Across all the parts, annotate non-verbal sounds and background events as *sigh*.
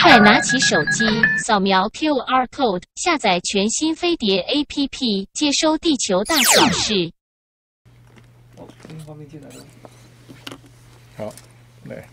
快拿起手机，扫描 QR code，下载全新飞碟 APP，接收地球大小事。进来了。好，来。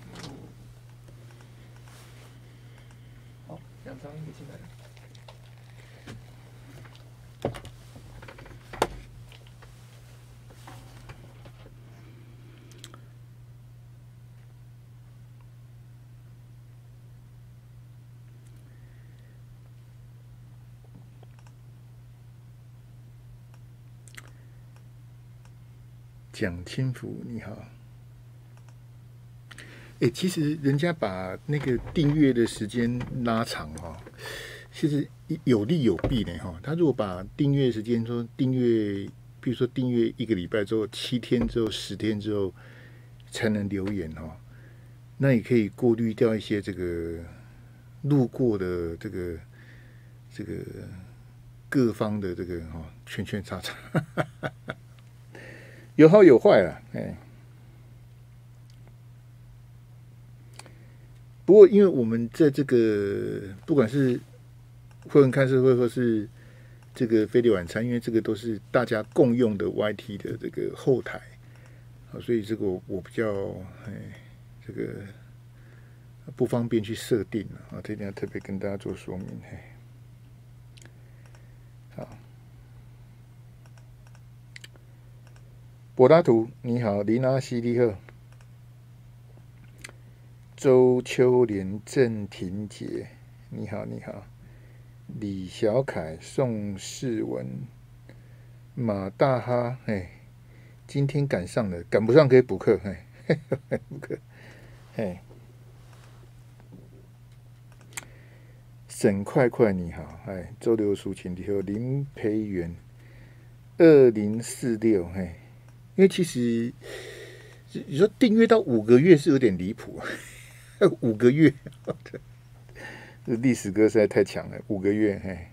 蒋清福，你好。哎，其实人家把那个订阅的时间拉长哦，其实有利有弊的哈。他如果把订阅时间说订阅，比如说订阅一个礼拜之后、七天之后、十天之后才能留言哈，那也可以过滤掉一些这个路过的这个这个各方的这个哈圈圈叉叉。有好有坏了，哎。不过，因为我们在这个不管是《会闻看社会》或是这个《非碟晚餐》，因为这个都是大家共用的 YT 的这个后台，啊，所以这个我比较哎，这个不方便去设定啊，这点要特别跟大家做说明。嘿。柏拉图，你好！林纳西利赫，周秋莲郑婷杰，你好，你好！李小凯宋世文，马大哈，哎，今天赶上了，赶不上可以补课，哎，补 *laughs* 课，哎，沈快快，你好，哎，周刘淑琴，你好，林培元，二零四六，哎。因为其实你说订阅到五个月是有点离谱，五个月，这历史歌实在太强了。五个月，嘿。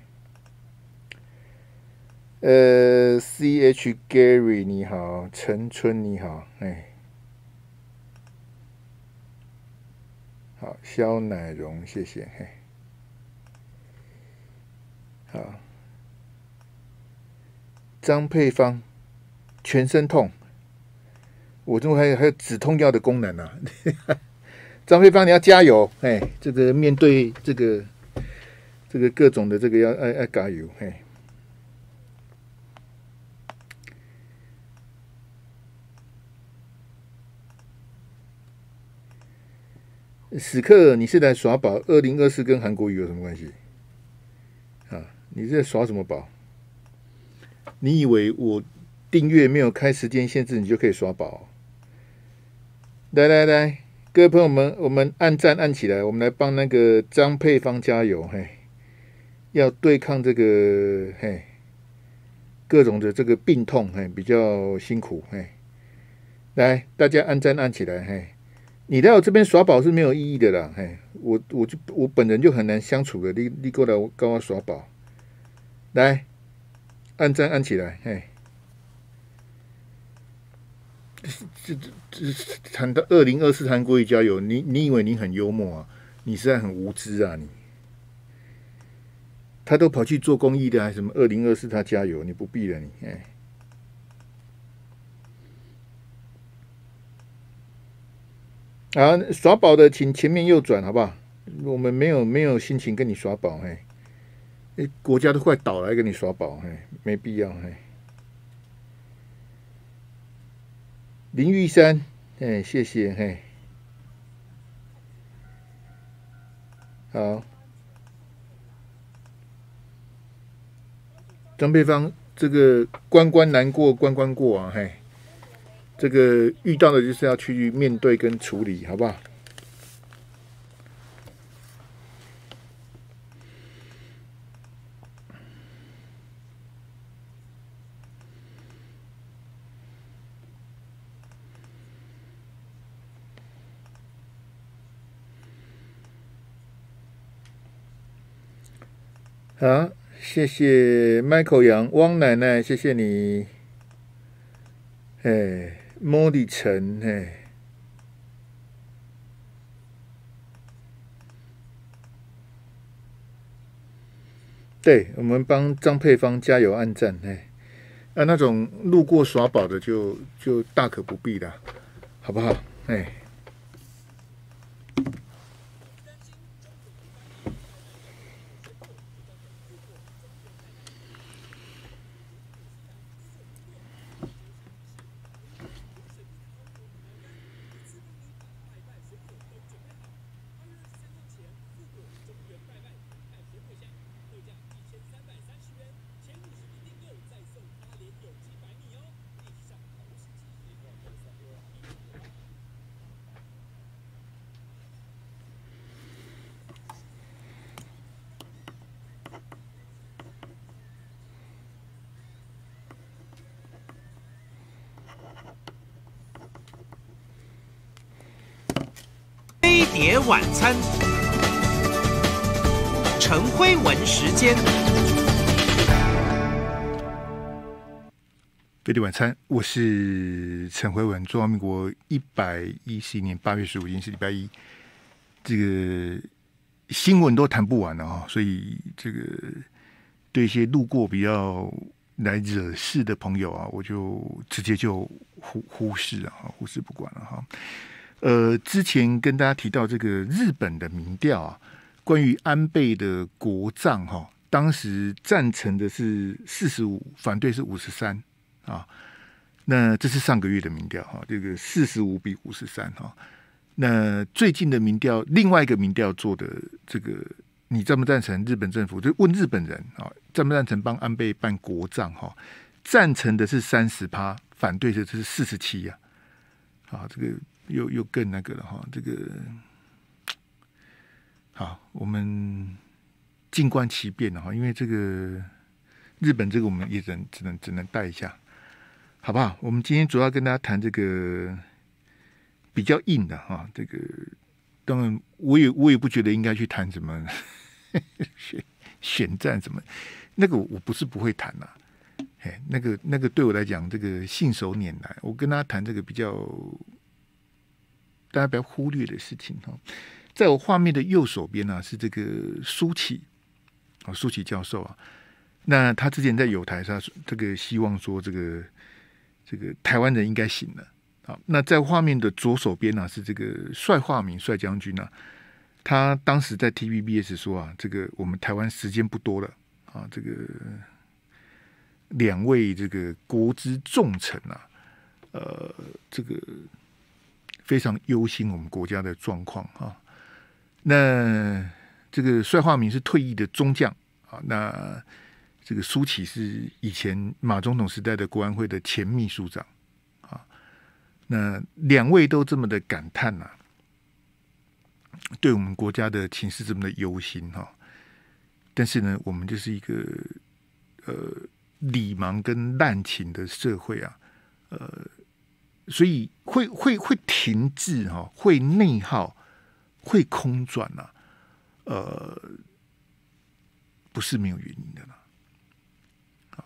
呃，C H Gary 你好，陈春你好，哎，好，肖乃荣谢谢，嘿，好，张佩芳，全身痛。我中还有还有止痛药的功能哈。*laughs* 张飞芳，你要加油！哎，这个面对这个这个各种的这个要要要加油！哎，此刻你是来耍宝？二零二四跟韩国语有什么关系？啊，你在耍什么宝？你以为我订阅没有开时间限制，你就可以耍宝？来来来，各位朋友们，我们按赞按起来，我们来帮那个张佩芳加油，嘿，要对抗这个嘿各种的这个病痛，嘿比较辛苦，嘿，来大家按赞按起来，嘿，你在我这边耍宝是没有意义的啦，嘿，我我就我本人就很难相处的，你你过来我跟我耍宝，来按赞按起来，嘿。谈到二零二四，韩国语加油。你你以为你很幽默啊？你实在很无知啊！你，他都跑去做公益的，还什么二零二四他加油？你不必了，你。哎。啊，耍宝的，请前面右转，好不好？我们没有没有心情跟你耍宝，哎，国家都快倒了，跟你耍宝，哎，没必要，哎。林玉山，哎，谢谢，嘿，好。张佩芳，这个关关难过关关过啊，嘿，这个遇到的就是要去面对跟处理，好不好？啊，谢谢 Michael 杨汪奶奶，谢谢你。哎，莫里城，哎，对我们帮张佩芳加油暗赞，哎，啊那种路过耍宝的就就大可不必的，好不好？哎。叠晚餐，陈辉文时间。飞碟晚餐，我是陈辉文。中华民国一百一十一年八月十五日是礼拜一，这个新闻都谈不完了啊！所以这个对一些路过比较来惹事的朋友啊，我就直接就忽忽视了哈，忽视不管了哈。呃，之前跟大家提到这个日本的民调啊，关于安倍的国葬哈，当时赞成的是四十五，反对是五十三啊。那这是上个月的民调哈，这个四十五比五十三哈。那最近的民调，另外一个民调做的这个，你赞不赞成日本政府？就问日本人啊，赞不赞成帮安倍办国葬哈？赞成的是三十趴，反对的这是四十七呀。啊，这个。又又更那个了哈，这个好，我们静观其变的哈，因为这个日本这个我们也只只能只能带一下，好不好？我们今天主要跟大家谈这个比较硬的哈，这个当然我也我也不觉得应该去谈什么 *laughs* 选选战什么，那个我不是不会谈呐，哎，那个那个对我来讲这个信手拈来，我跟他谈这个比较。大家不要忽略的事情哈，在我画面的右手边呢是这个苏启啊，苏启教授啊，那他之前在友台上这个希望说这个这个台湾人应该醒了啊。那在画面的左手边呢是这个帅化明帅将军呢，他当时在 T V B S 说啊，这个我们台湾时间不多了啊，这个两位这个国之重臣啊，呃，这个。非常忧心我们国家的状况啊！那这个帅化明是退役的中将啊，那这个苏启是以前马总统时代的国安会的前秘书长啊。那两位都这么的感叹呐，对我们国家的情势这么的忧心哈。但是呢，我们就是一个呃礼盲跟滥情的社会啊，呃。所以会会会停滞哈，会内耗，会空转呐，呃，不是没有原因的啦。啊，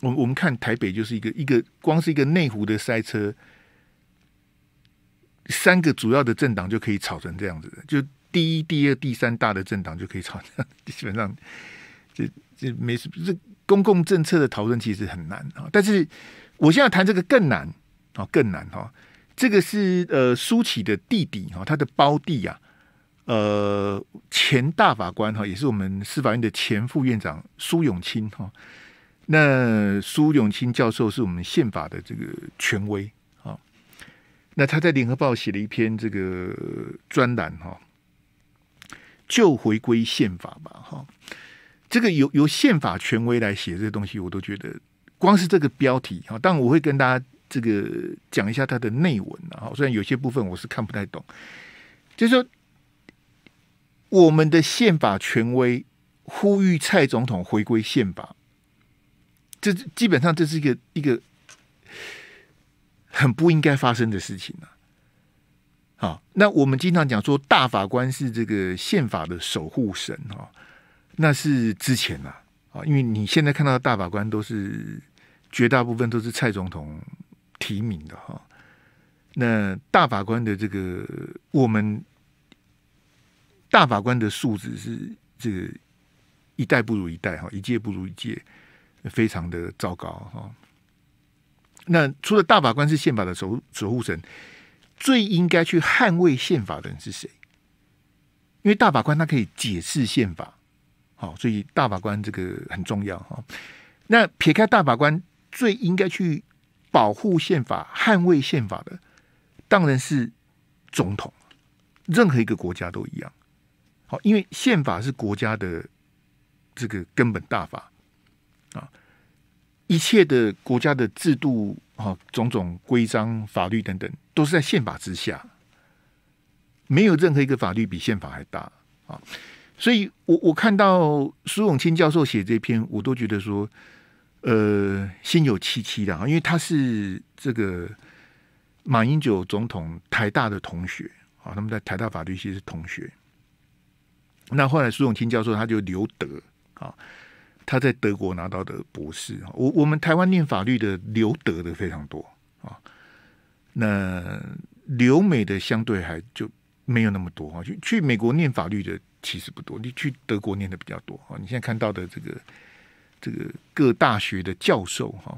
我我们看台北就是一个一个光是一个内湖的塞车，三个主要的政党就可以吵成这样子的，就第一、第二、第三大的政党就可以吵，基本上这这没事，这公共政策的讨论其实很难啊，但是。我现在谈这个更难啊，更难哈。这个是呃，苏启的弟弟哈，他的胞弟啊，呃，前大法官哈，也是我们司法院的前副院长苏永清哈。那苏永清教授是我们宪法的这个权威啊。那他在联合报写了一篇这个专栏哈，就回归宪法吧哈。这个由由宪法权威来写这个东西，我都觉得。光是这个标题啊，但我会跟大家这个讲一下它的内文啊。虽然有些部分我是看不太懂，就说我们的宪法权威呼吁蔡总统回归宪法，这基本上这是一个一个很不应该发生的事情啊。好，那我们经常讲说大法官是这个宪法的守护神啊，那是之前啊啊，因为你现在看到的大法官都是。绝大部分都是蔡总统提名的哈，那大法官的这个我们大法官的素质是这个一代不如一代哈，一届不如一届，非常的糟糕哈。那除了大法官是宪法的守守护神，最应该去捍卫宪法的人是谁？因为大法官他可以解释宪法，好，所以大法官这个很重要哈。那撇开大法官。最应该去保护宪法、捍卫宪法的，当然是总统。任何一个国家都一样。好，因为宪法是国家的这个根本大法啊，一切的国家的制度啊、种种规章、法律等等，都是在宪法之下，没有任何一个法律比宪法还大啊。所以，我我看到苏永清教授写这篇，我都觉得说。呃，先有戚戚的啊，因为他是这个马英九总统台大的同学啊，他们在台大法律系是同学。那后来苏永清教授他就留德啊，他在德国拿到的博士啊。我我们台湾念法律的留德的非常多啊，那留美的相对还就没有那么多啊。去去美国念法律的其实不多，你去德国念的比较多啊。你现在看到的这个。这个各大学的教授哈，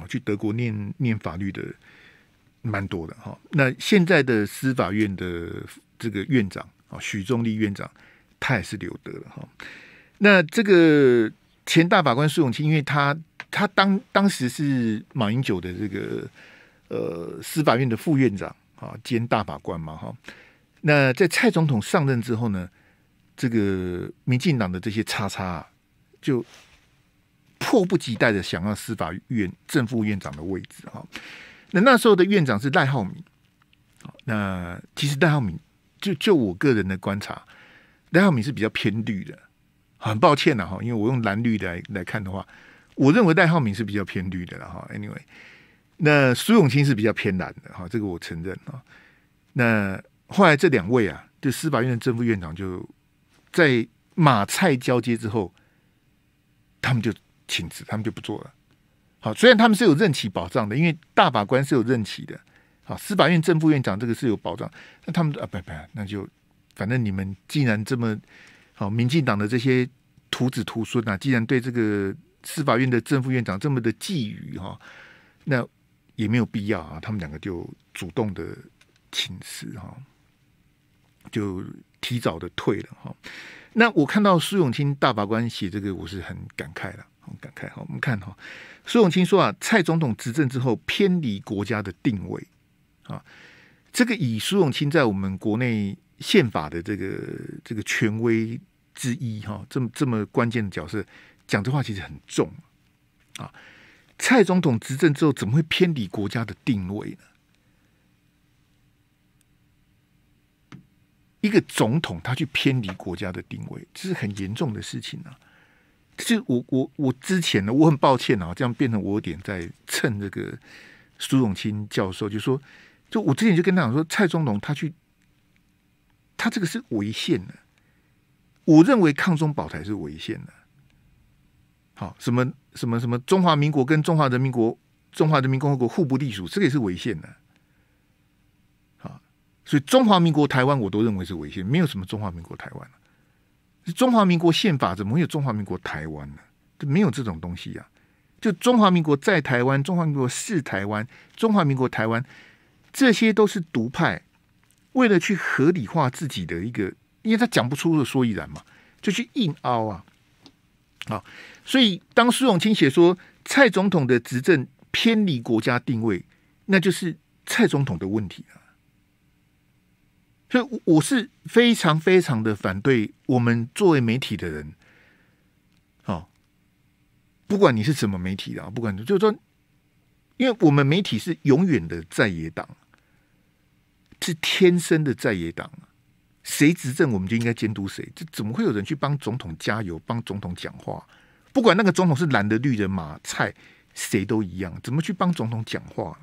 我去德国念念法律的，蛮多的哈。那现在的司法院的这个院长啊，许仲立院长，他也是留德的哈。那这个前大法官苏永清，因为他他当当时是马英九的这个呃司法院的副院长啊，兼大法官嘛哈。那在蔡总统上任之后呢，这个民进党的这些叉叉。啊。就迫不及待的想要司法院正副院长的位置哈。那那时候的院长是赖浩明，那其实赖浩明就就我个人的观察，赖浩明是比较偏绿的，很抱歉了哈，因为我用蓝绿来来看的话，我认为赖浩明是比较偏绿的了哈。Anyway，那苏永清是比较偏蓝的哈，这个我承认啊。那后来这两位啊，就司法院的正副院长就在马蔡交接之后。他们就请辞，他们就不做了。好，虽然他们是有任期保障的，因为大法官是有任期的。好，司法院正副院长这个是有保障，那他们啊，不不，那就反正你们既然这么好，民进党的这些徒子徒孙啊，既然对这个司法院的正副院长这么的觊觎哈，那也没有必要啊，他们两个就主动的请辞哈，就提早的退了哈。那我看到苏永清大法官写这个，我是很感慨的，很感慨。我们看哈，苏永清说啊，蔡总统执政之后偏离国家的定位啊，这个以苏永清在我们国内宪法的这个这个权威之一哈，这么这么关键的角色讲这话其实很重啊。蔡总统执政之后怎么会偏离国家的定位呢？一个总统他去偏离国家的定位，这是很严重的事情啊！就是我我我之前呢，我很抱歉啊，这样变成我有点在蹭这个苏永清教授，就说，就我之前就跟他讲说，蔡总统他去，他这个是违宪的。我认为抗中保台是违宪的。好，什么什么什么，中华民国跟中华人民国、中华人民共和国互不隶属，这个也是违宪的。所以中华民国台湾，我都认为是违宪，没有什么中华民国台湾中华民国宪法怎么会有中华民国台湾呢？没有这种东西啊！就中华民国在台湾，中华民国是台湾，中华民国台湾，这些都是独派为了去合理化自己的一个，因为他讲不出的所以然嘛，就去硬凹啊。好，所以当苏永清写说蔡总统的执政偏离国家定位，那就是蔡总统的问题啊。所以我是非常非常的反对，我们作为媒体的人，哦，不管你是什么媒体的，不管就是说，因为我们媒体是永远的在野党，是天生的在野党，谁执政我们就应该监督谁。这怎么会有人去帮总统加油、帮总统讲话？不管那个总统是蓝的、绿的、马菜，谁都一样。怎么去帮总统讲话？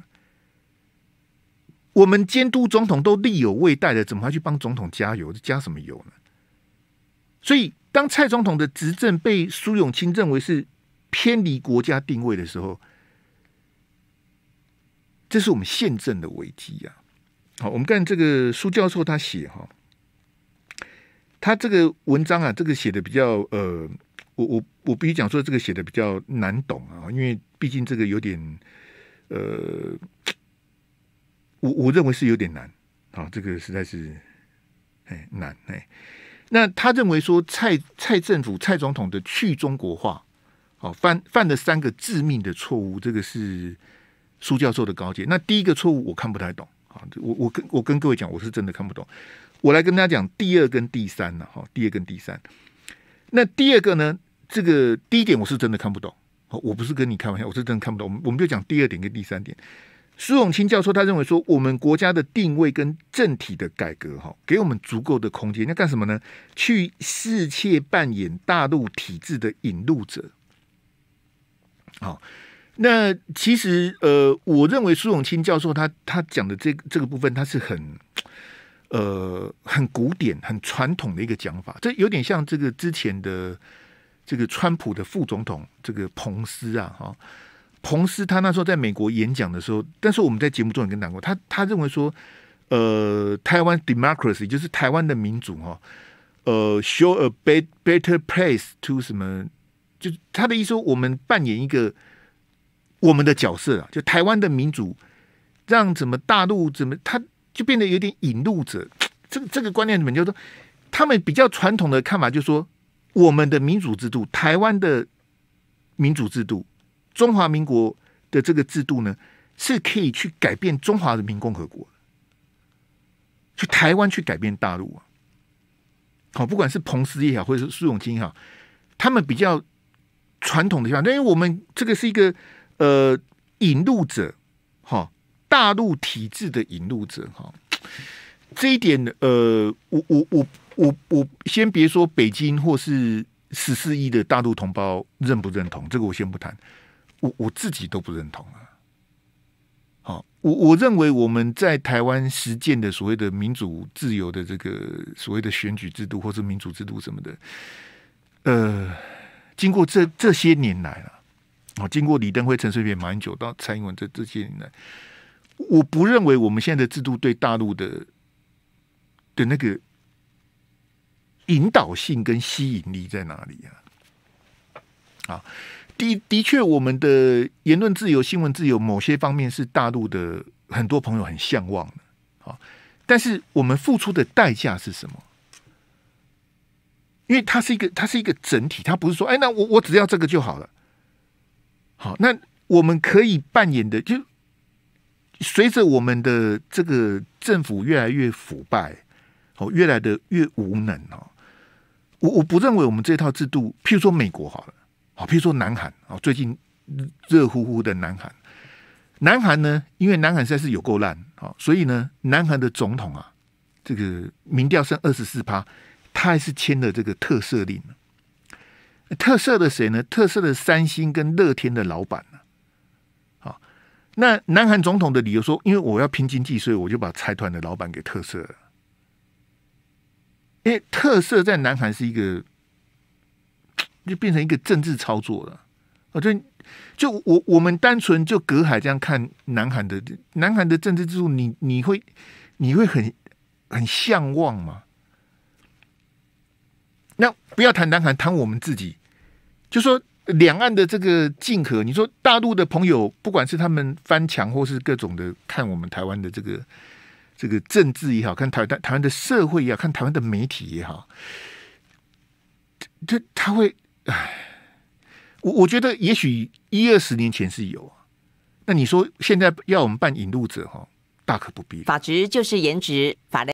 我们监督总统都力有未逮的，怎么还去帮总统加油？加什么油呢？所以，当蔡总统的执政被苏永清认为是偏离国家定位的时候，这是我们宪政的危机呀。好，我们看这个苏教授他写哈，他这个文章啊，这个写的比较呃，我我我必须讲说，这个写的比较难懂啊，因为毕竟这个有点呃。我我认为是有点难，啊，这个实在是，哎，难哎。那他认为说蔡蔡政府蔡总统的去中国化，好犯犯了三个致命的错误，这个是苏教授的高见。那第一个错误我看不太懂，啊，我我跟我跟各位讲，我是真的看不懂。我来跟大家讲第二跟第三呢，哈，第二跟第三。那第二个呢，这个第一点我是真的看不懂，哦，我不是跟你开玩笑，我是真的看不懂。我们我们就讲第二点跟第三点。苏永清教授他认为说，我们国家的定位跟政体的改革，哈，给我们足够的空间，要干什么呢？去世切扮演大陆体制的引路者。好，那其实，呃，我认为苏永清教授他他讲的这这个部分，他是很，呃，很古典、很传统的一个讲法，这有点像这个之前的这个川普的副总统这个彭斯啊，哈。彭斯他那时候在美国演讲的时候，但是我们在节目中也跟讲过，他他认为说，呃，台湾 democracy 就是台湾的民主哈，呃，show a better b t t e r place to 什么，就他的意思说，我们扮演一个我们的角色，啊，就台湾的民主让怎么大陆怎么，他就变得有点引路者。这个这个观念怎么就是说，他们比较传统的看法就是说，我们的民主制度，台湾的民主制度。中华民国的这个制度呢，是可以去改变中华人民共和国，去台湾去改变大陆啊。好，不管是彭斯也好，或者是苏永也好，他们比较传统的地方，因为我们这个是一个呃引路者哈，大陆体制的引路者哈。这一点呢，呃，我我我我我先别说北京或是十四亿的大陆同胞认不认同，这个我先不谈。我我自己都不认同啊！好，我我认为我们在台湾实践的所谓的民主自由的这个所谓的选举制度或者民主制度什么的，呃，经过这这些年来啊，啊，经过李登辉、陈水扁、马英九到蔡英文这这些年来，我不认为我们现在的制度对大陆的的那个引导性跟吸引力在哪里啊？啊！的的确，我们的言论自由、新闻自由，某些方面是大陆的很多朋友很向往的。好，但是我们付出的代价是什么？因为它是一个，它是一个整体，它不是说，哎，那我我只要这个就好了。好，那我们可以扮演的，就随着我们的这个政府越来越腐败，哦，越来的越无能啊。我我不认为我们这套制度，譬如说美国好了。啊，比如说南韩啊，最近热乎乎的南韩，南韩呢，因为南韩实在是有够烂啊，所以呢，南韩的总统啊，这个民调剩二十四趴，他还是签了这个特赦令特赦的谁呢？特赦的三星跟乐天的老板呢？好，那南韩总统的理由说，因为我要拼经济，所以我就把财团的老板给特赦了。为特赦在南韩是一个。就变成一个政治操作了。啊，对，就我我们单纯就隔海这样看南韩的南韩的政治制度，你你会你会很很向往吗？那不要谈南韩，谈我们自己。就说两岸的这个近合，你说大陆的朋友，不管是他们翻墙或是各种的看我们台湾的这个这个政治也好，看台湾台湾的社会也好，看台湾的媒体也好，这他会。唉，我我觉得也许一二十年前是有啊，那你说现在要我们扮引路者哈，大可不必。法值就是颜值，法。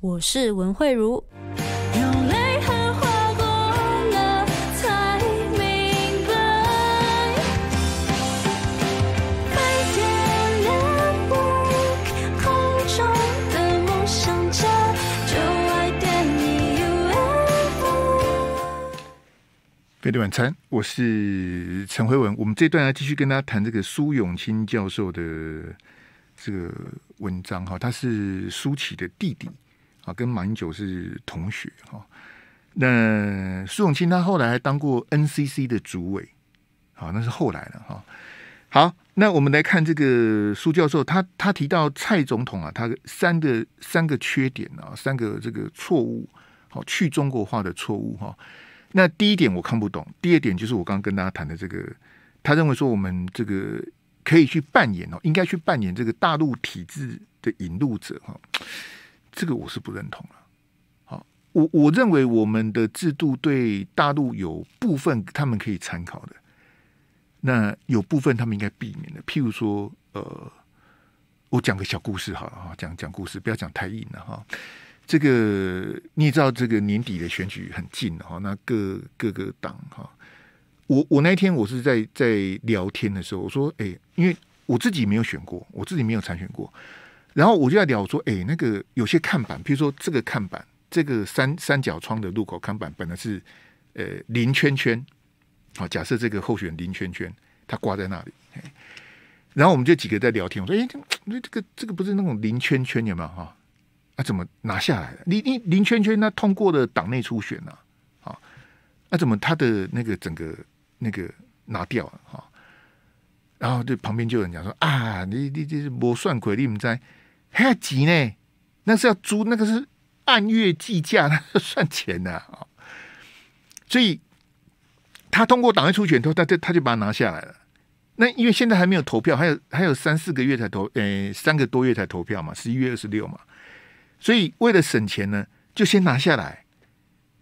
我是文慧茹。飞碟晚餐，我是陈慧文。我们这段要继续跟大家谈这个苏永清教授的这个文章哈，他是苏启的弟弟。跟马英九是同学哈，那苏永清他后来还当过 NCC 的主委，好，那是后来了哈。好，那我们来看这个苏教授，他他提到蔡总统啊，他三个三个缺点啊，三个这个错误，好，去中国化的错误哈。那第一点我看不懂，第二点就是我刚刚跟大家谈的这个，他认为说我们这个可以去扮演哦，应该去扮演这个大陆体制的引路者哈。这个我是不认同了。好，我我认为我们的制度对大陆有部分他们可以参考的，那有部分他们应该避免的。譬如说，呃，我讲个小故事，好了哈，讲讲故事，不要讲太硬了，哈。这个你也知道，这个年底的选举很近了，哈。那各各个党，哈，我我那天我是在在聊天的时候，我说，哎，因为我自己没有选过，我自己没有参选过。然后我就在聊，我说，哎，那个有些看板，比如说这个看板，这个三三角窗的路口看板，本来是呃零圈圈，好，假设这个候选人零圈圈，他挂在那里。然后我们就几个在聊天，我说，哎，这这个这个不是那种零圈圈有没有哈？啊，怎么拿下来了？零零零圈圈，那通过了党内初选呢、啊，那怎么他的那个整个那个拿掉啊？然后就旁边就有人讲说啊，你你这是魔算鬼，你们在还要急呢？那是要租，那个是按月计价，那个算钱的啊。所以他通过党内初选后，他他他就把它拿下来了。那因为现在还没有投票，还有还有三四个月才投，诶，三个多月才投票嘛，十一月二十六嘛。所以为了省钱呢，就先拿下来。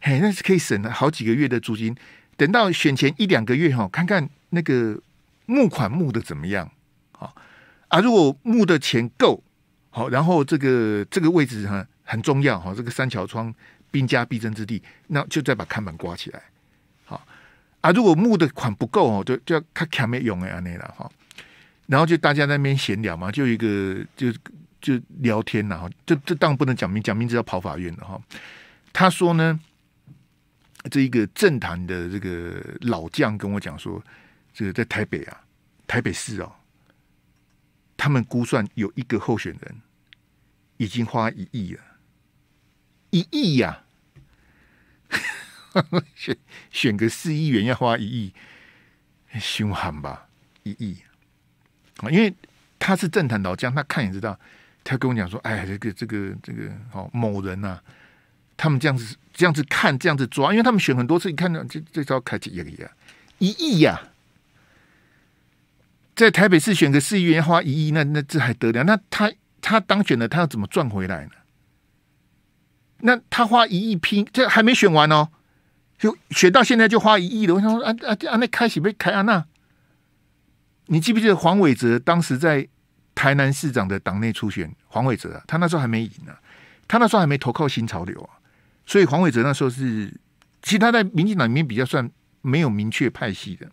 嘿，那是可以省了好几个月的租金。等到选前一两个月哈，看看那个。募款募的怎么样？好啊，如果募的钱够好，然后这个这个位置很很重要哈，这个三桥窗兵家必争之地，那就再把看板挂起来。好啊，如果募的款不够哦，就就要看卡没用哎啊那了哈。然后就大家那边闲聊嘛，就一个就就聊天呐哈，就这当然不能讲明，讲明知要跑法院了哈。他说呢，这一个政坛的这个老将跟我讲说。这个在台北啊，台北市哦，他们估算有一个候选人已经花一亿了，一亿呀，*laughs* 选选个四亿元要花一亿，凶悍吧，一亿，啊，因为他是政坛老将，他看也知道，他跟我讲说，哎，这个这个这个好某人呐，他们这样子这样子看这样子抓，因为他们选很多次，你看到这这招开启也也，一亿呀。在台北市选个市议员花一亿，那那这还得了？那他他当选了，他要怎么赚回来呢？那他花一亿拼，这还没选完哦，就选到现在就花一亿了。我想说，啊啊那开始被开啊那，你记不记得黄伟哲当时在台南市长的党内初选，黄伟哲他那时候还没赢呢，他那时候还没投靠新潮流啊，所以黄伟哲那时候是其实他在民进党里面比较算没有明确派系的。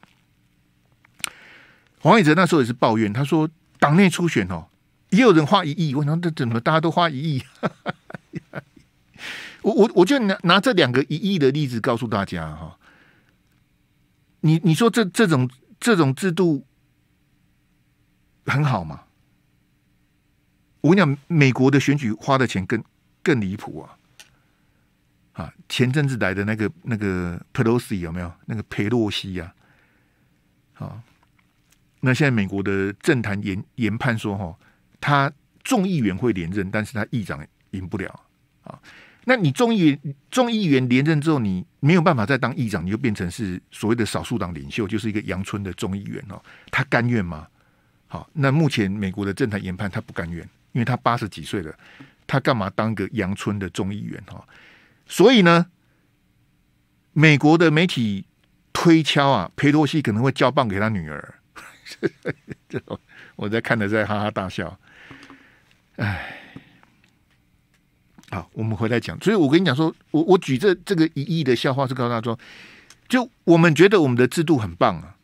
王伟哲那时候也是抱怨，他说党内初选哦，也有人花一亿。我想这怎么大家都花一亿？*laughs* 我我我就拿拿这两个一亿的例子告诉大家哈。你你说这这种这种制度很好吗？我跟你讲，美国的选举花的钱更更离谱啊！啊，前阵子来的那个那个 Pelosi 有没有？那个佩洛西呀？啊，那现在美国的政坛研研判说，哈，他众议员会连任，但是他议长赢不了啊。那你众议众议员连任之后，你没有办法再当议长，你就变成是所谓的少数党领袖，就是一个阳春的众议员哦。他甘愿吗？好，那目前美国的政坛研判他不甘愿，因为他八十几岁了，他干嘛当个阳春的众议员哈？所以呢，美国的媒体推敲啊，佩洛西可能会交棒给他女儿。*laughs* 我在看着，在哈哈大笑。哎，好，我们回来讲。所以我跟你讲说，我我举这这个一亿的笑话是告诉大家说，就我们觉得我们的制度很棒啊，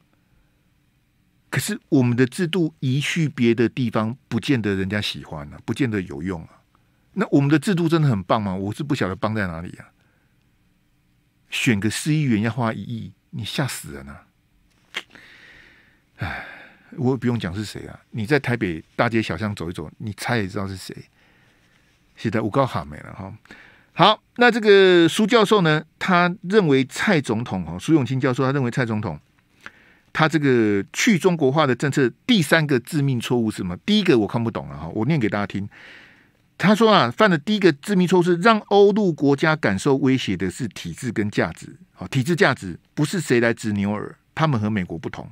可是我们的制度一去别的地方，不见得人家喜欢啊，不见得有用啊。那我们的制度真的很棒吗？我是不晓得棒在哪里啊。选个市议员要花一亿，你吓死人啊。唉，我不用讲是谁啊！你在台北大街小巷走一走，你猜也知道是谁。写的，五高哈没了哈。好，那这个苏教授呢？他认为蔡总统哈，苏永清教授他认为蔡总统，他这个去中国化的政策第三个致命错误是什么？第一个我看不懂了哈，我念给大家听。他说啊，犯的第一个致命错误是让欧陆国家感受威胁的是体制跟价值。好，体制价值不是谁来执牛耳，他们和美国不同。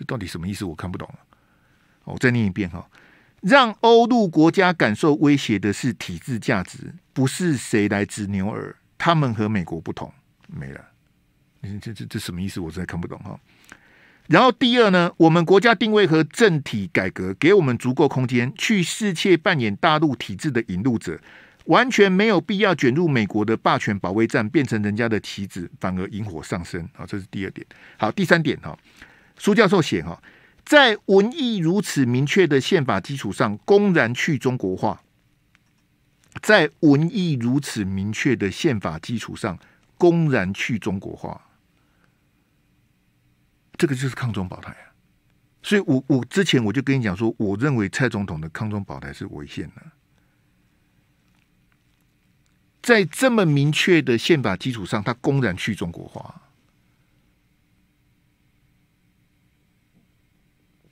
这到底什么意思？我看不懂啊！我再念一遍哈，让欧陆国家感受威胁的是体制价值，不是谁来执牛耳。他们和美国不同，没了。这这这什么意思？我实在看不懂哈。然后第二呢，我们国家定位和政体改革给我们足够空间去世切扮演大陆体制的引路者，完全没有必要卷入美国的霸权保卫战，变成人家的棋子，反而引火上升啊！这是第二点。好，第三点哈。苏教授写哈，在文艺如此明确的宪法基础上，公然去中国化；在文艺如此明确的宪法基础上，公然去中国化，这个就是抗中保台所以，我我之前我就跟你讲说，我认为蔡总统的抗中保台是违宪的。在这么明确的宪法基础上，他公然去中国化。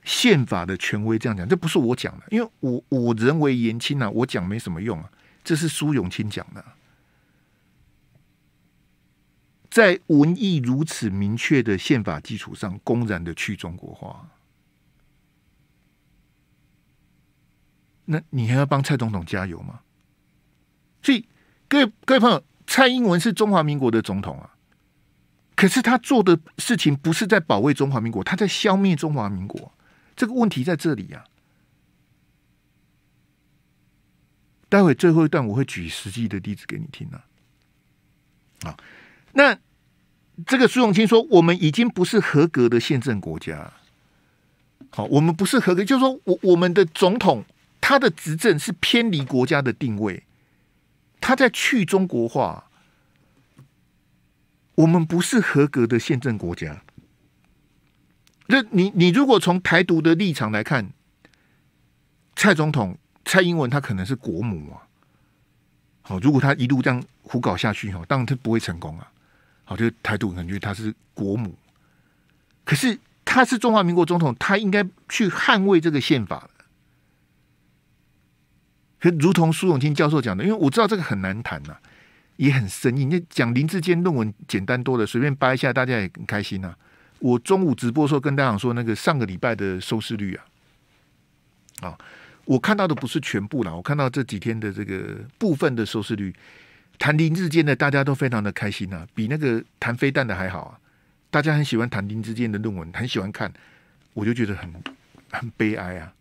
宪法的权威这样讲，这不是我讲的，因为我我人为言轻啊，我讲没什么用啊。这是苏永清讲的，在文艺如此明确的宪法基础上，公然的去中国化，那你还要帮蔡总统加油吗？所以各位各位朋友，蔡英文是中华民国的总统啊，可是他做的事情不是在保卫中华民国，他在消灭中华民国。这个问题在这里呀。待会最后一段我会举实际的例子给你听啊。啊，那这个苏永清说，我们已经不是合格的宪政国家。好，我们不是合格，就是说我我们的总统他的执政是偏离国家的定位，他在去中国化。我们不是合格的宪政国家。那你你如果从台独的立场来看，蔡总统、蔡英文他可能是国母啊，好，如果他一路这样胡搞下去哦，当然他不会成功啊。好，就台独感觉他是国母，可是他是中华民国总统，他应该去捍卫这个宪法可如同苏永清教授讲的，因为我知道这个很难谈呐，也很生硬。那讲林志坚论文简单多了，随便掰一下，大家也很开心呐。我中午直播时候跟大家讲说，那个上个礼拜的收视率啊，啊，我看到的不是全部啦，我看到这几天的这个部分的收视率，谈林志坚的大家都非常的开心啊，比那个谈飞弹的还好啊，大家很喜欢谈林志坚的论文，很喜欢看，我就觉得很很悲哀啊。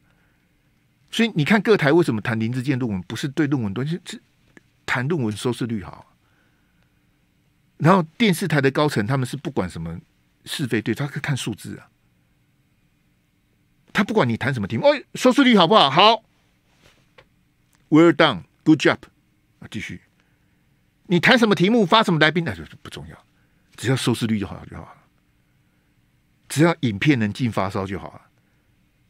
所以你看各台为什么谈林志坚论文，不是对论文多，是谈论文收视率好。然后电视台的高层他们是不管什么。是非对他看数字啊，他不管你谈什么题目，哎，收视率好不好？好 w e r l done, good job 啊，继续。你谈什么题目，发什么来宾，那就不重要，只要收视率就好了就好了。只要影片能进发烧就好了，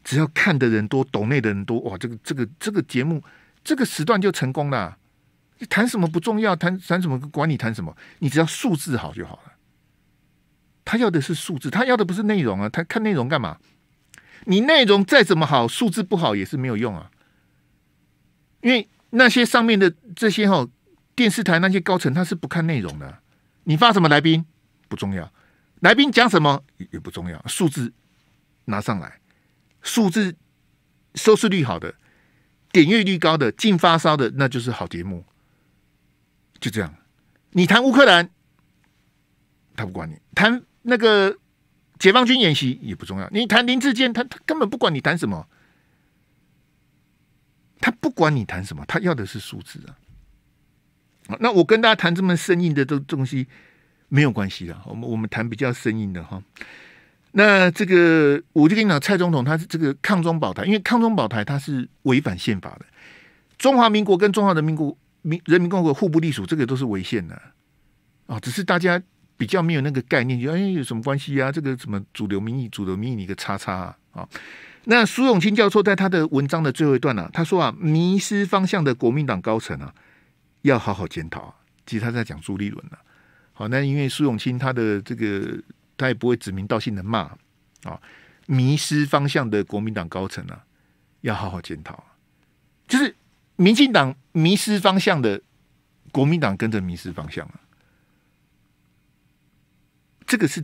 只要看的人多，懂内的人多，哇，这个这个这个节目这个时段就成功了。你谈什么不重要，谈谈什么管你谈什么，你只要数字好就好了。他要的是数字，他要的不是内容啊！他看内容干嘛？你内容再怎么好，数字不好也是没有用啊！因为那些上面的这些哈电视台那些高层，他是不看内容的。你发什么来宾不重要，来宾讲什么也不重要，数字拿上来，数字收视率好的、点阅率高的、净发烧的，那就是好节目。就这样，你谈乌克兰，他不管你谈。那个解放军演习也不重要，你谈林志坚，他他根本不管你谈什么，他不管你谈什么，他要的是数字啊。那我跟大家谈这么生硬的这东西没有关系的，我们我们谈比较生硬的哈。那这个我就跟你讲，蔡总统他是这个抗中保台，因为抗中保台他是违反宪法的。中华民国跟中华人民国民人民共和国互不隶属，这个都是违宪的啊，只是大家。比较没有那个概念，就哎有什么关系啊？这个什么主流民意、主流民意你个叉叉啊？啊，那苏永清教授在他的文章的最后一段呢，他说啊，迷失方向的国民党高层啊，要好好检讨啊。其实他在讲朱立伦呢。好，那因为苏永清他的这个他也不会指名道姓的骂啊，迷失方向的国民党高层啊，要好好检讨啊。就是民进党迷失方向的，国民党跟着迷失方向了。这个是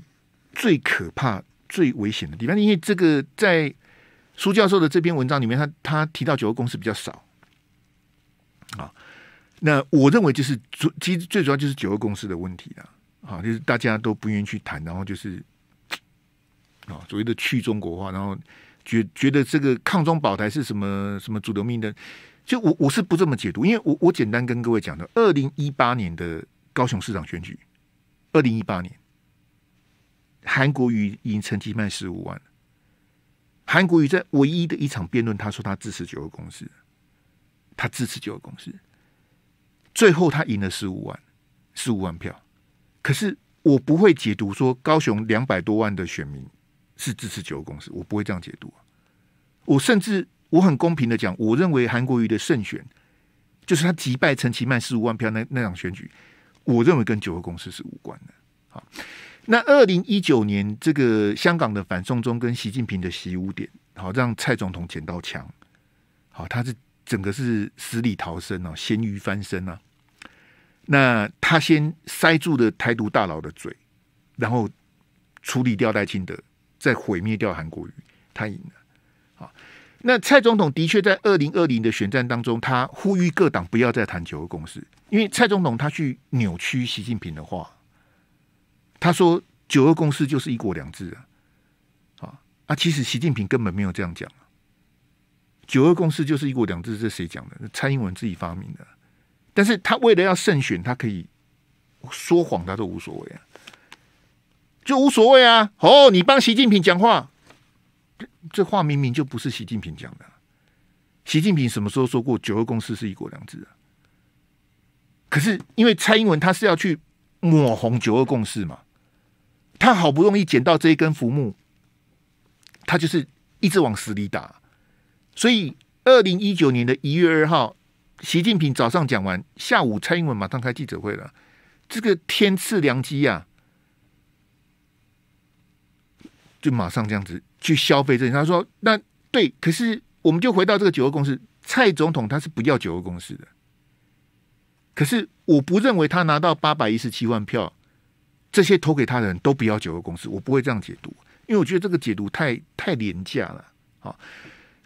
最可怕、最危险的。地方，因为这个，在苏教授的这篇文章里面，他他提到九个公司比较少啊。那我认为就是主，其实最主要就是九个公司的问题了啊。就是大家都不愿意去谈，然后就是啊所谓的去中国化，然后觉觉得这个抗中保台是什么什么主流命的。就我我是不这么解读，因为我我简单跟各位讲的，二零一八年的高雄市长选举，二零一八年。韩国瑜已经陈绩卖十五万韩国瑜在唯一的一场辩论，他说他支持九个公司，他支持九个公司，最后他赢了十五万，十五万票。可是我不会解读说高雄两百多万的选民是支持九个公司，我不会这样解读啊。我甚至我很公平的讲，我认为韩国瑜的胜选，就是他击败陈其迈十五万票那那场选举，我认为跟九个公司是无关的。好。那二零一九年这个香港的反送中跟习近平的习污点，好让蔡总统捡到枪，好他是整个是死里逃生哦，咸鱼翻身啊。那他先塞住了台独大佬的嘴，然后处理掉戴庆德，再毁灭掉韩国瑜，他赢了。好，那蔡总统的确在二零二零的选战当中，他呼吁各党不要再谈九二共识，因为蔡总统他去扭曲习近平的话。他说“九二共识就是一国两制”啊，啊啊！其实习近平根本没有这样讲啊，“九二共识就是一国两制”这谁讲的？蔡英文自己发明的。但是他为了要胜选，他可以说谎，他都无所谓啊，就无所谓啊。哦，你帮习近平讲话，这这话明明就不是习近平讲的。习近平什么时候说过“九二共识是一国两制”啊？可是因为蔡英文他是要去抹红“九二共识”嘛。他好不容易捡到这一根浮木，他就是一直往死里打。所以，二零一九年的一月二号，习近平早上讲完，下午蔡英文马上开记者会了。这个天赐良机呀，就马上这样子去消费这。他说：“那对，可是我们就回到这个九个公司，蔡总统他是不要九个公司的，可是我不认为他拿到八百一十七万票。”这些投给他的人都不要九个公司，我不会这样解读，因为我觉得这个解读太太廉价了。好，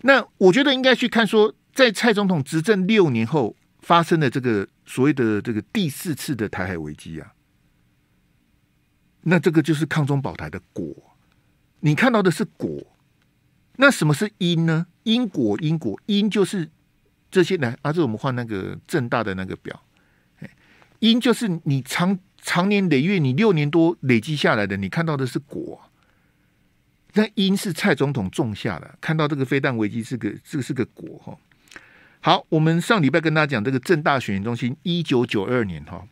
那我觉得应该去看说，在蔡总统执政六年后发生的这个所谓的这个第四次的台海危机啊，那这个就是抗中保台的果。你看到的是果，那什么是因呢？因果，因果，因就是这些。来，啊，这我们换那个正大的那个表。因就是你长。长年累月，你六年多累积下来的，你看到的是果。那因是蔡总统种下的，看到这个飞弹危机是个这个是个果哈。好，我们上礼拜跟大家讲这个正大选言中心，一九九二年哈，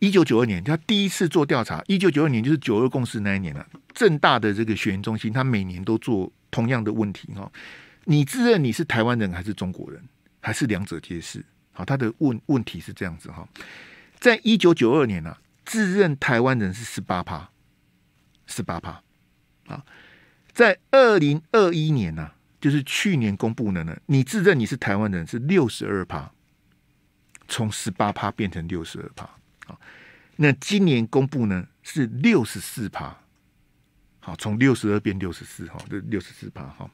一九九二年他第一次做调查，一九九二年就是九二共识那一年了。正大的这个选言中心，他每年都做同样的问题哈。你自认你是台湾人还是中国人，还是两者皆是？好，他的问问题是这样子哈。在一九九二年呢，自认台湾人是十八趴，十八趴，啊，在二零二一年呢，就是去年公布的呢，你自认你是台湾人是六十二趴，从十八趴变成六十二趴，啊，那今年公布呢是六十四趴，好，从六十二变六十四，哈，这六十四趴，哈，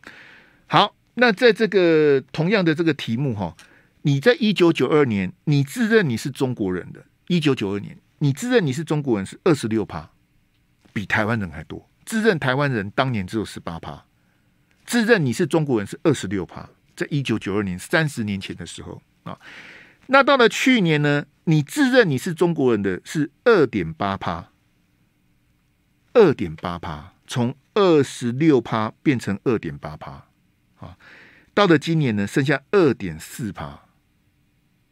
好，那在这个同样的这个题目，哈，你在一九九二年，你自认你是中国人的。一九九二年，你自认你是中国人是二十六趴，比台湾人还多。自认台湾人当年只有十八趴，自认你是中国人是二十六趴，在一九九二年三十年前的时候啊。那到了去年呢，你自认你是中国人的是二点八趴，二点八趴，从二十六趴变成二点八趴啊。到了今年呢，剩下二点四趴，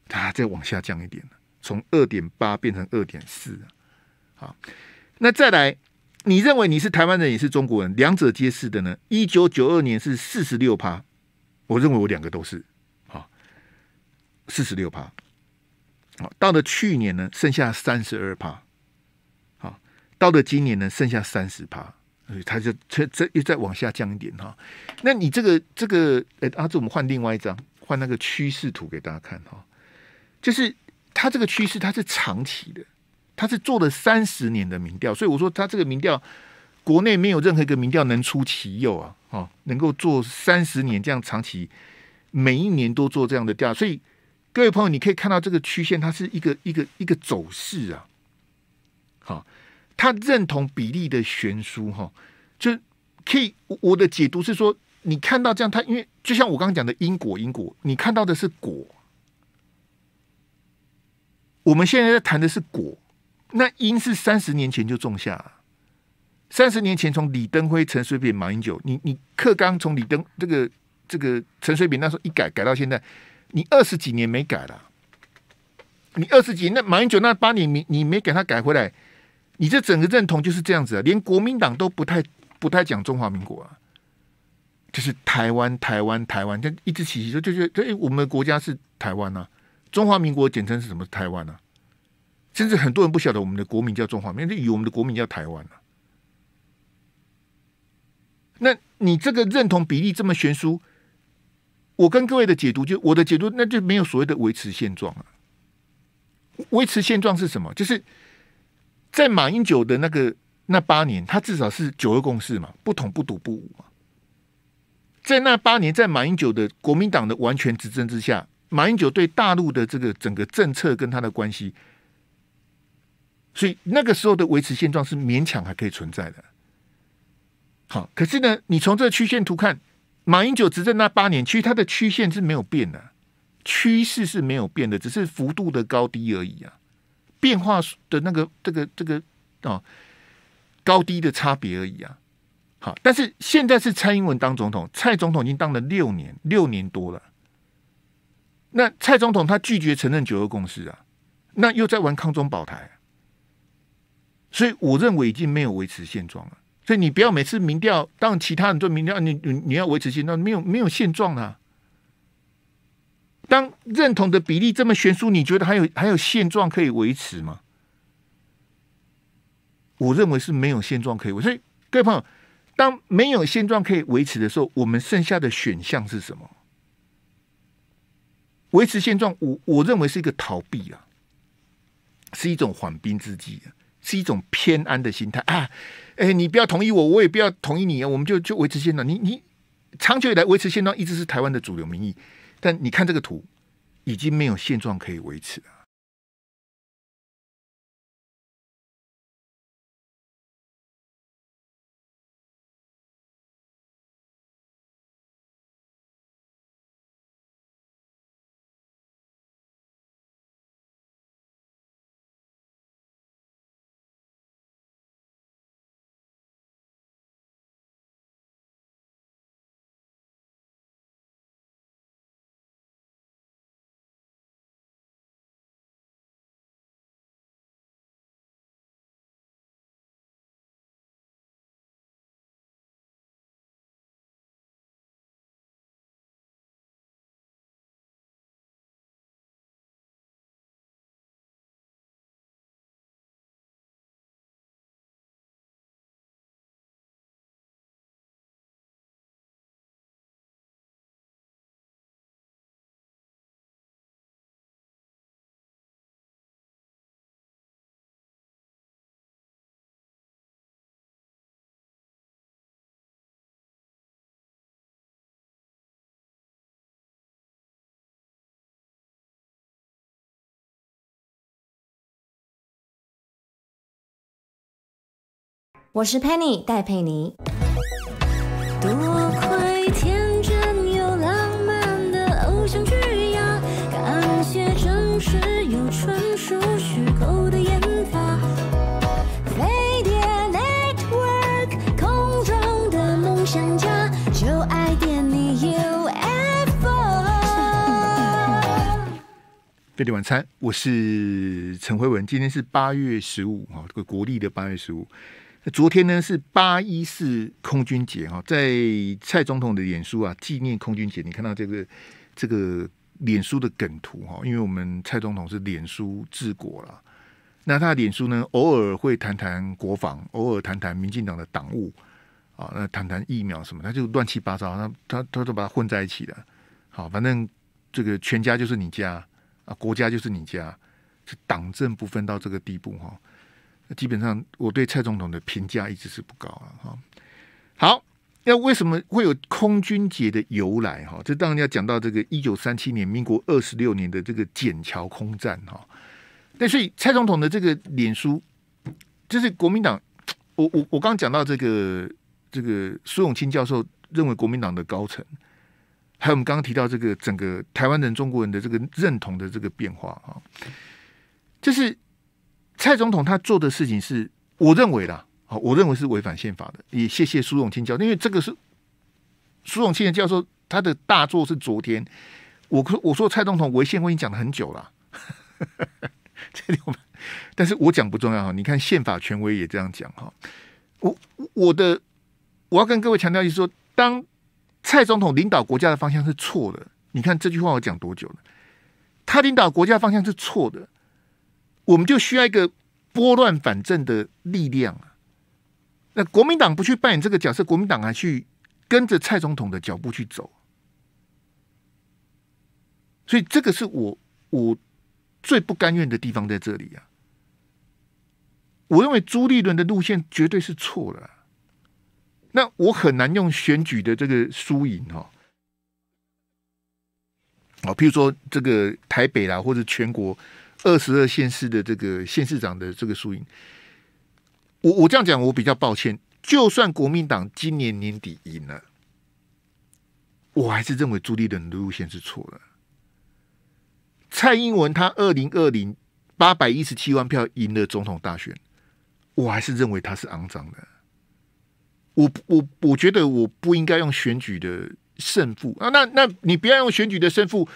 它再往下降一点了。从二点八变成二点四啊，好，那再来，你认为你是台湾人也是中国人，两者皆是的呢？一九九二年是四十六趴，我认为我两个都是，好，四十六趴，好，到了去年呢，剩下三十二趴，好，到了今年呢，剩下三十趴，所以它就这这又再往下降一点哈。那你这个这个，哎，阿志，我们换另外一张，换那个趋势图给大家看哈，就是。它这个趋势，它是长期的，它是做了三十年的民调，所以我说它这个民调，国内没有任何一个民调能出其右啊，哦，能够做三十年这样长期，每一年都做这样的调，所以各位朋友，你可以看到这个曲线，它是一个一个一个走势啊，好，他认同比例的悬殊哈，就可以我的解读是说，你看到这样，它因为就像我刚刚讲的因果因果，你看到的是果。我们现在在谈的是果，那因是三十年前就种下。三十年前从李登辉、陈水扁、马英九，你你克刚从李登这个这个陈水扁那时候一改改到现在，你二十几年没改了。你二十几那马英九那八年你你没给他改回来，你这整个认同就是这样子啊！连国民党都不太不太讲中华民国啊，就是台湾台湾台湾，就一直起起说就觉得哎，我们的国家是台湾呐。中华民国简称是什么？台湾呢？甚至很多人不晓得我们的国名叫中华民，以我们的国名叫台湾那你这个认同比例这么悬殊，我跟各位的解读就我的解读，那就没有所谓的维持现状啊。维持现状是什么？就是在马英九的那个那八年，他至少是九二共识嘛，不统不独不武嘛。在那八年，在马英九的国民党的完全执政之下。马英九对大陆的这个整个政策跟他的关系，所以那个时候的维持现状是勉强还可以存在的。好，可是呢，你从这个曲线图看，马英九执政那八年，其实它的曲线是没有变的，趋势是没有变的，只是幅度的高低而已啊，变化的那个这个这个啊，高低的差别而已啊。好，但是现在是蔡英文当总统，蔡总统已经当了六年，六年多了。那蔡总统他拒绝承认九二共识啊，那又在玩抗中保台，所以我认为已经没有维持现状了。所以你不要每次民调当其他人做民调，你你你要维持现状，没有没有现状啊。当认同的比例这么悬殊，你觉得还有还有现状可以维持吗？我认为是没有现状可以维。所以各位朋友，当没有现状可以维持的时候，我们剩下的选项是什么？维持现状，我我认为是一个逃避啊，是一种缓兵之计，是一种偏安的心态啊！哎，你不要同意我，我也不要同意你，啊，我们就就维持现状。你你长久以来维持现状，一直是台湾的主流民意，但你看这个图，已经没有现状可以维持了。我是 Penny 戴佩妮。多亏天真又浪漫的偶像剧呀，感谢真实又纯属虚构的研发。飞碟 Network 空中的梦想家，就爱点你 UFO。飞碟晚餐，我是陈慧文，今天是八月十五啊，这个国历的八月十五。昨天呢是八一四空军节哈，在蔡总统的脸书啊，纪念空军节，你看到这个这个脸书的梗图哈，因为我们蔡总统是脸书治国了，那他的脸书呢，偶尔会谈谈国防，偶尔谈谈民进党的党务啊，那谈谈疫苗什么，他就乱七八糟，那他他都把它混在一起了，好，反正这个全家就是你家啊，国家就是你家，是党政不分到这个地步哈。基本上，我对蔡总统的评价一直是不高了哈。好，那为什么会有空军节的由来？哈，这当然要讲到这个一九三七年，民国二十六年的这个笕桥空战哈。那所以蔡总统的这个脸书，就是国民党，我我我刚讲到这个这个苏永清教授认为国民党的高层，还有我们刚刚提到这个整个台湾人中国人的这个认同的这个变化哈，就是。蔡总统他做的事情是，我认为啦，好，我认为是违反宪法的。也谢谢苏永清教，因为这个是苏永清的教授，他的大作是昨天。我说我说蔡总统违宪，我已经讲了很久了。*laughs* 这里我们，但是我讲不重要哈。你看宪法权威也这样讲哈。我我的我要跟各位强调是说，当蔡总统领导国家的方向是错的。你看这句话我讲多久了？他领导国家方向是错的。我们就需要一个拨乱反正的力量啊！那国民党不去扮演这个角色，国民党还去跟着蔡总统的脚步去走，所以这个是我我最不甘愿的地方在这里啊！我认为朱立伦的路线绝对是错了，那我很难用选举的这个输赢哈，啊，譬如说这个台北啦，或者全国。二十二县市的这个县市长的这个输赢，我我这样讲，我比较抱歉。就算国民党今年年底赢了，我还是认为朱立伦的路线是错了。蔡英文他二零二零八百一十七万票赢了总统大选，我还是认为他是肮脏的。我我我觉得我不应该用选举的胜负啊，那那你不要用选举的胜负。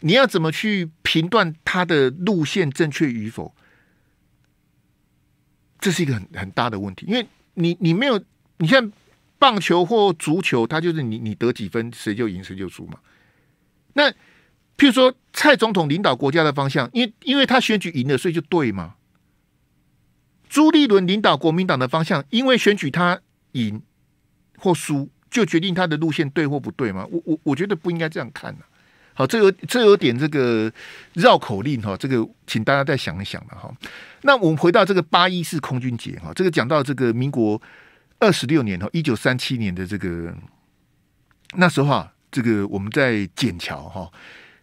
你要怎么去评断他的路线正确与否？这是一个很很大的问题，因为你你没有你像棒球或足球，他就是你你得几分谁就赢谁就输嘛。那譬如说蔡总统领导国家的方向，因为因为他选举赢了，所以就对嘛？朱立伦领导国民党的方向，因为选举他赢或输，就决定他的路线对或不对吗？我我我觉得不应该这样看呢。好，这有这有点这个绕口令哈，这个请大家再想一想了哈。那我们回到这个八一式空军节哈，这个讲到这个民国二十六年哈，一九三七年的这个那时候哈，这个我们在笕桥哈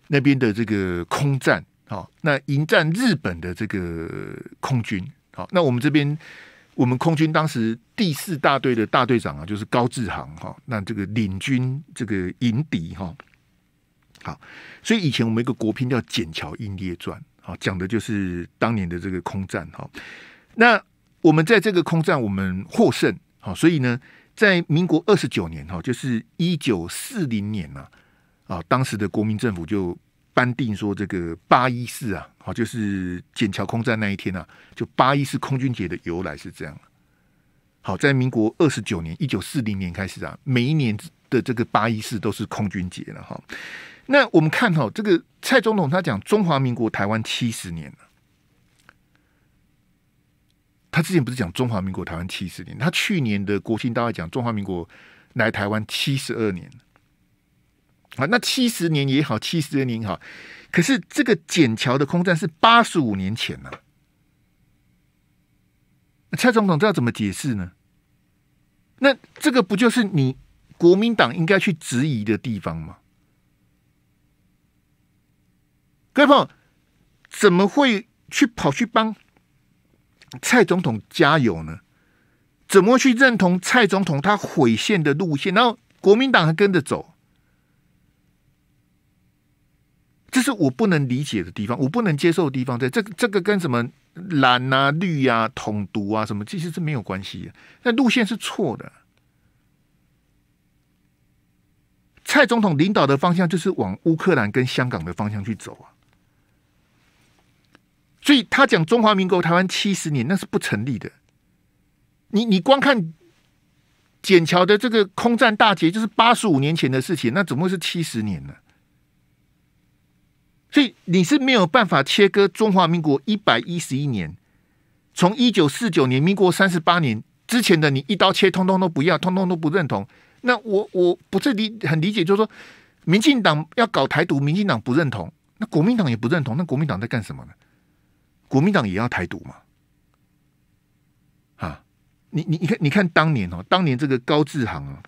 那边的这个空战哈，那迎战日本的这个空军好，那我们这边我们空军当时第四大队的大队长啊，就是高志航哈，那这个领军这个迎敌哈。好，所以以前我们一个国片叫《笕桥英烈传》，好讲的就是当年的这个空战哈。那我们在这个空战我们获胜好，所以呢，在民国二十九年哈，就是一九四零年呐，啊，当时的国民政府就颁定说这个八一四啊，好就是笕桥空战那一天啊，就八一四空军节的由来是这样。好，在民国二十九年一九四零年开始啊，每一年的这个八一四都是空军节了哈。那我们看哦，这个蔡总统他讲中华民国台湾七十年他之前不是讲中华民国台湾七十年？他去年的国庆大概讲中华民国来台湾七十二年啊，那七十年也好，七十二年也好，可是这个笕桥的空战是八十五年前那蔡总统这要怎么解释呢？那这个不就是你国民党应该去质疑的地方吗？威宝怎么会去跑去帮蔡总统加油呢？怎么去认同蔡总统他毁线的路线？然后国民党还跟着走，这是我不能理解的地方，我不能接受的地方。在这这个跟什么蓝啊、绿啊、统独啊什么，其实是没有关系。的。那路线是错的，蔡总统领导的方向就是往乌克兰跟香港的方向去走啊。所以他讲中华民国台湾七十年那是不成立的，你你光看，简桥的这个空战大捷就是八十五年前的事情，那怎么会是七十年呢？所以你是没有办法切割中华民国一百一十一年，从一九四九年民国三十八年之前的，你一刀切，通通都不要，通通都不认同。那我我不是理很理解，就是说民进党要搞台独，民进党不认同，那国民党也不认同，那国民党在干什么呢？国民党也要台独嘛？啊，你你你看，你看当年哦，当年这个高志航啊，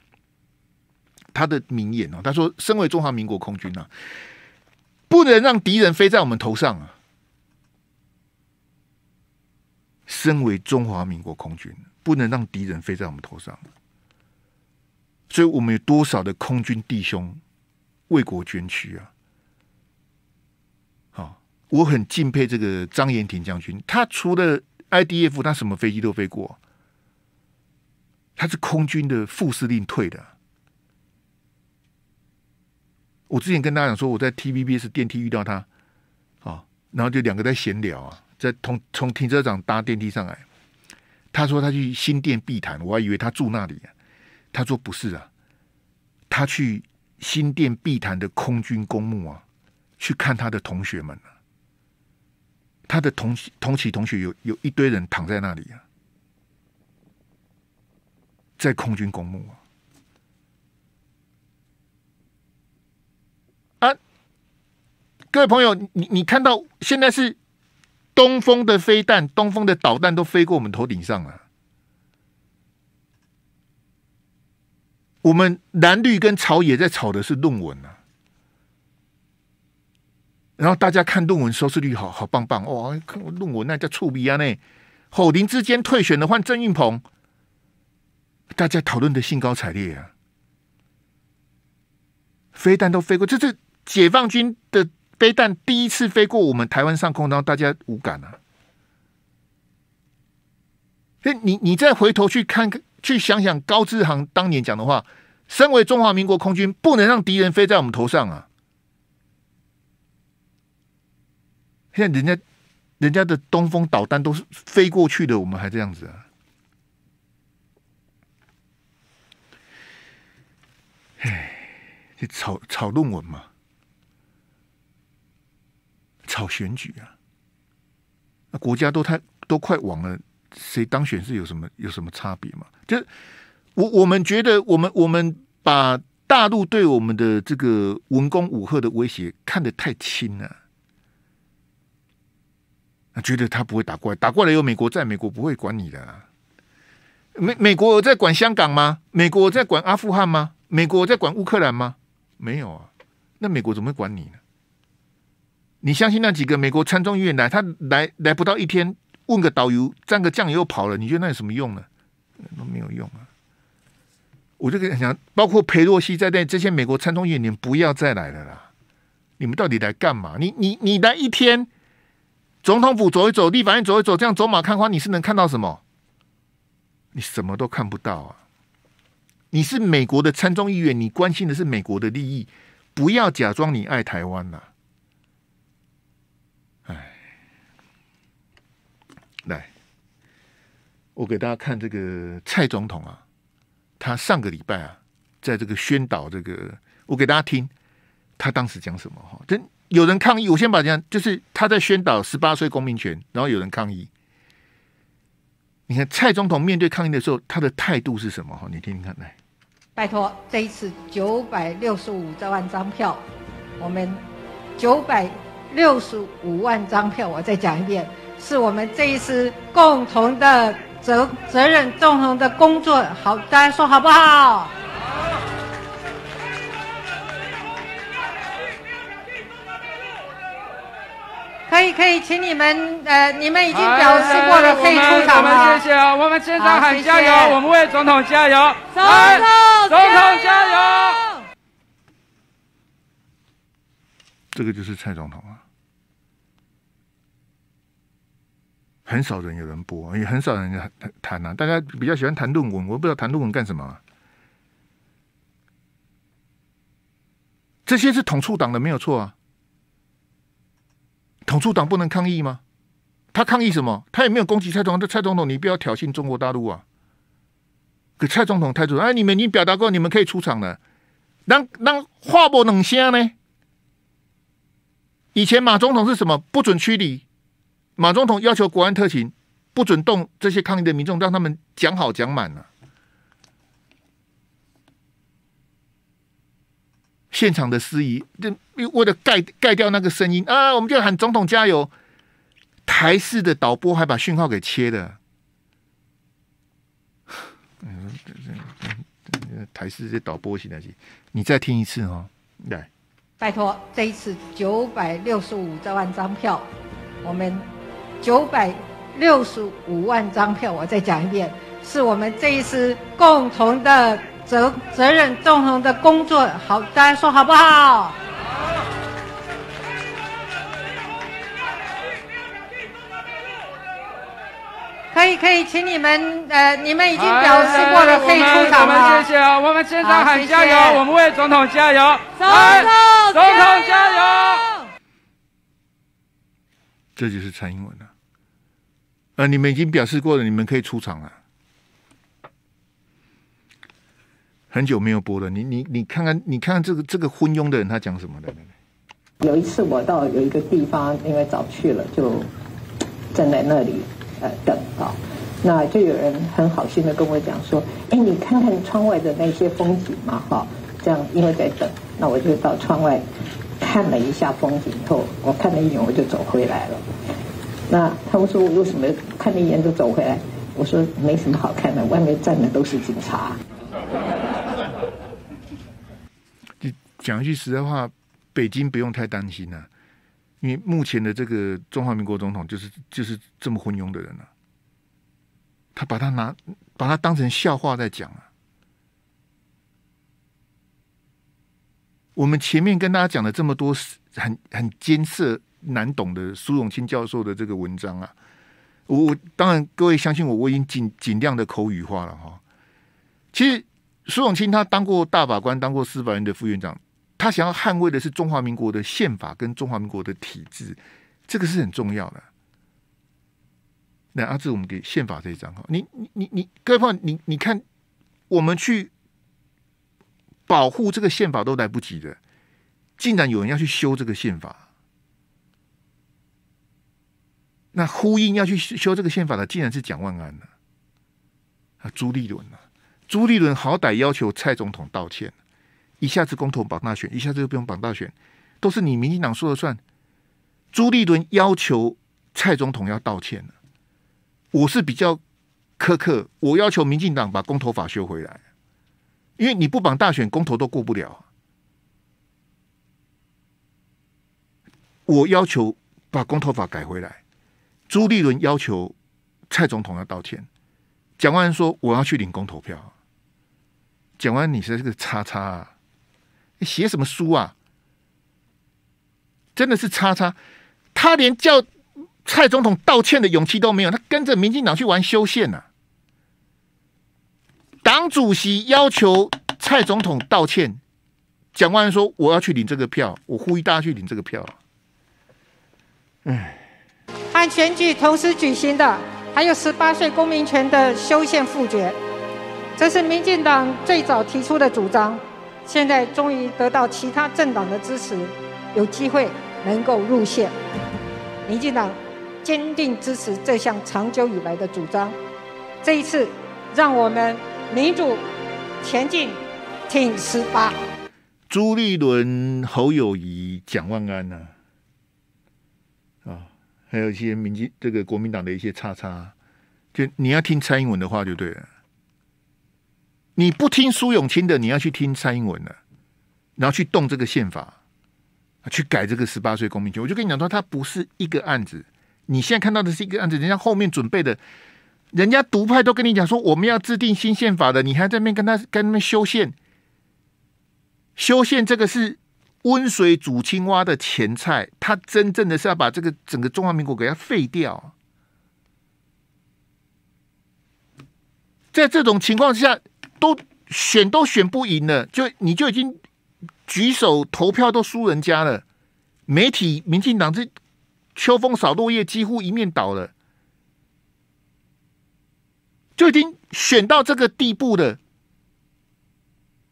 他的名言哦，他说：“身为中华民国空军啊，不能让敌人飞在我们头上啊！身为中华民国空军，不能让敌人飞在我们头上。”所以我们有多少的空军弟兄为国捐躯啊？我很敬佩这个张延廷将军，他除了 I D F，他什么飞机都飞过。他是空军的副司令退的。我之前跟大家讲说，我在 T V B 是电梯遇到他，啊，然后就两个在闲聊啊，在从从停车场搭电梯上来。他说他去新店碧潭，我还以为他住那里，他说不是啊，他去新店碧潭的空军公墓啊，去看他的同学们他的同同期同学有有一堆人躺在那里啊，在空军公墓啊！各位朋友，你你看到现在是东风的飞弹、东风的导弹都飞过我们头顶上了，我们蓝绿跟朝野在吵的是论文呢。然后大家看论文，收视率好好棒棒哦，看论文那叫触鼻啊！呢。吼，林之间退选的换郑运鹏，大家讨论的兴高采烈啊！飞弹都飞过，这是解放军的飞弹第一次飞过我们台湾上空，然后大家无感啊！哎，你你再回头去看看，去想想高志航当年讲的话：身为中华民国空军，不能让敌人飞在我们头上啊！现在人家，人家的东风导弹都是飞过去的，我们还这样子啊？哎，炒炒论文嘛，炒选举啊？那国家都太都快亡了，谁当选是有什么有什么差别嘛？就是我我们觉得，我们我们把大陆对我们的这个文攻武赫的威胁看得太轻了。那觉得他不会打过来，打过来有美国在，美国不会管你的。美美国在管香港吗？美国在管阿富汗吗？美国在管乌克兰吗？没有啊，那美国怎么会管你呢？你相信那几个美国参众议员来，他来来不到一天，问个导游蘸个酱油跑了，你觉得那有什么用呢？都没有用啊！我就跟你讲，包括裴洛西在内，这些美国参众议员不要再来了啦！你们到底来干嘛？你你你来一天。总统府走一走，立法院走一走，这样走马看花，你是能看到什么？你什么都看不到啊！你是美国的参众议员，你关心的是美国的利益，不要假装你爱台湾呐！哎，来，我给大家看这个蔡总统啊，他上个礼拜啊，在这个宣导这个，我给大家听他当时讲什么哈？真。有人抗议，我先把这样，就是他在宣导十八岁公民权，然后有人抗议。你看蔡总统面对抗议的时候，他的态度是什么？哈，你听听看，来，拜托，这一次九百六十五万张票，我们九百六十五万张票，我再讲一遍，是我们这一次共同的责责任，共同的工作，好，大家说好不好？可以，请你们，呃，你们已经表示过了，可以出场。谢谢啊！我们现在喊加油，我们为总统加油，总统，总统加油。这个就是蔡总统啊，很少人有人播，也很少人谈谈啊，大家比较喜欢谈论文，我不知道谈论文干什么。这些是统促党的，没有错啊。统促党不能抗议吗？他抗议什么？他也没有攻击蔡总统。蔡总统，你不要挑衅中国大陆啊！给蔡总统态度，哎，你们已经表达过，你们可以出场了。让让话不能瞎呢？以前马总统是什么？不准驱离。马总统要求国安特勤不准动这些抗议的民众，让他们讲好讲满呢。现场的司仪，这为了盖盖掉那个声音啊，我们就喊总统加油。台式的导播还把讯号给切了。*laughs* 台式这导播现在是，你再听一次哦，来，拜托，这一次九百六十五万张票，我们九百六十五万张票，我再讲一遍，是我们这一次共同的。责责任纵横的工作好，大家说好不好？可以可以，请你们呃，你们已经表示过了，可以出场了。谢谢，我们现在喊加油，我们为总统加油，统总统加油。这就是蔡英文啊，呃，你们已经表示过了，你们可以出场了。很久没有播了，你你你看看，你看看这个这个昏庸的人他讲什么的？有一次我到有一个地方，因为早去了，就站在那里呃等啊，那就有人很好心的跟我讲说：“哎，你看看窗外的那些风景嘛，哈。”这样因为在等，那我就到窗外看了一下风景，后我看了一眼我就走回来了。那他们说有什么看了一眼就走回来？我说没什么好看的，外面站的都是警察。你讲一句实在话，北京不用太担心了，因为目前的这个中华民国总统就是就是这么昏庸的人了，他把他拿把他当成笑话在讲啊。我们前面跟大家讲了这么多很很艰涩难懂的苏永清教授的这个文章啊，我当然各位相信我，我已经尽尽量的口语化了哈。其实，苏永清他当过大法官，当过司法院的副院长，他想要捍卫的是中华民国的宪法跟中华民国的体制，这个是很重要的。那阿志，我们给宪法这一章哈，你你你，你，各位朋友，你你看，我们去保护这个宪法都来不及的，竟然有人要去修这个宪法。那呼应要去修这个宪法的，竟然是蒋万安呢、啊，朱立伦了。朱立伦好歹要求蔡总统道歉，一下子公投绑大选，一下子又不用绑大选，都是你民进党说了算。朱立伦要求蔡总统要道歉我是比较苛刻，我要求民进党把公投法修回来，因为你不绑大选，公投都过不了。我要求把公投法改回来。朱立伦要求蔡总统要道歉。蒋万安说：“我要去领公投票。”蒋完你是个叉叉，啊，你写什么书啊？真的是叉叉，他连叫蔡总统道歉的勇气都没有，他跟着民进党去玩修宪呐。党主席要求蔡总统道歉，蒋万仁说我要去领这个票，我呼吁大家去领这个票。哎，按选举同时举行的还有十八岁公民权的修宪复决。这是民进党最早提出的主张，现在终于得到其他政党的支持，有机会能够入宪。民进党坚定支持这项长久以来的主张，这一次让我们民主前进挺十八。朱立伦、侯友谊、蒋万安呢？啊，还有一些民进这个国民党的一些叉叉，就你要听蔡英文的话就对了。你不听苏永清的，你要去听蔡英文的，然后去动这个宪法，去改这个十八岁公民权。我就跟你讲说，它不是一个案子，你现在看到的是一个案子，人家后面准备的，人家独派都跟你讲说，我们要制定新宪法的，你还在那跟他跟他们修宪，修宪这个是温水煮青蛙的前菜，他真正的是要把这个整个中华民国给它废掉，在这种情况之下。都选都选不赢了，就你就已经举手投票都输人家了。媒体、民进党这秋风扫落叶，几乎一面倒了，就已经选到这个地步了。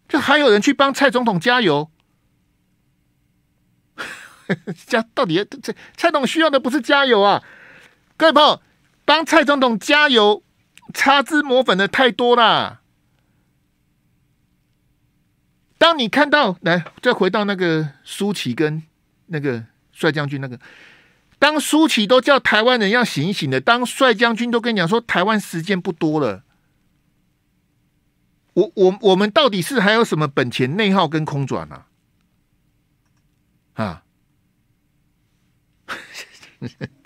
就还有人去帮蔡总统加油，加到底这蔡总需要的不是加油啊？各位朋友，帮蔡总统加油擦脂抹粉的太多了。当你看到来，再回到那个舒淇跟那个帅将军那个，当舒淇都叫台湾人要醒醒的，当帅将军都跟你讲说台湾时间不多了，我我我们到底是还有什么本钱内耗跟空转啊？啊！*laughs*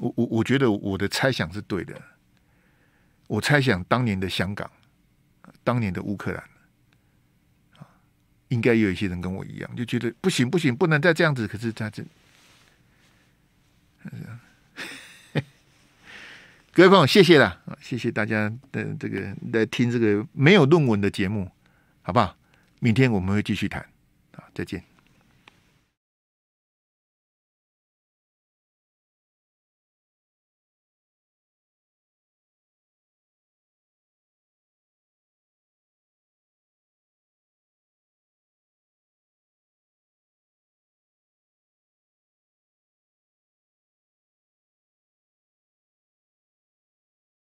我我我觉得我的猜想是对的，我猜想当年的香港，当年的乌克兰，应该有一些人跟我一样，就觉得不行不行，不能再这样子。可是他这，各位朋友，谢谢了谢谢大家的这个来听这个没有论文的节目，好不好？明天我们会继续谈啊，再见。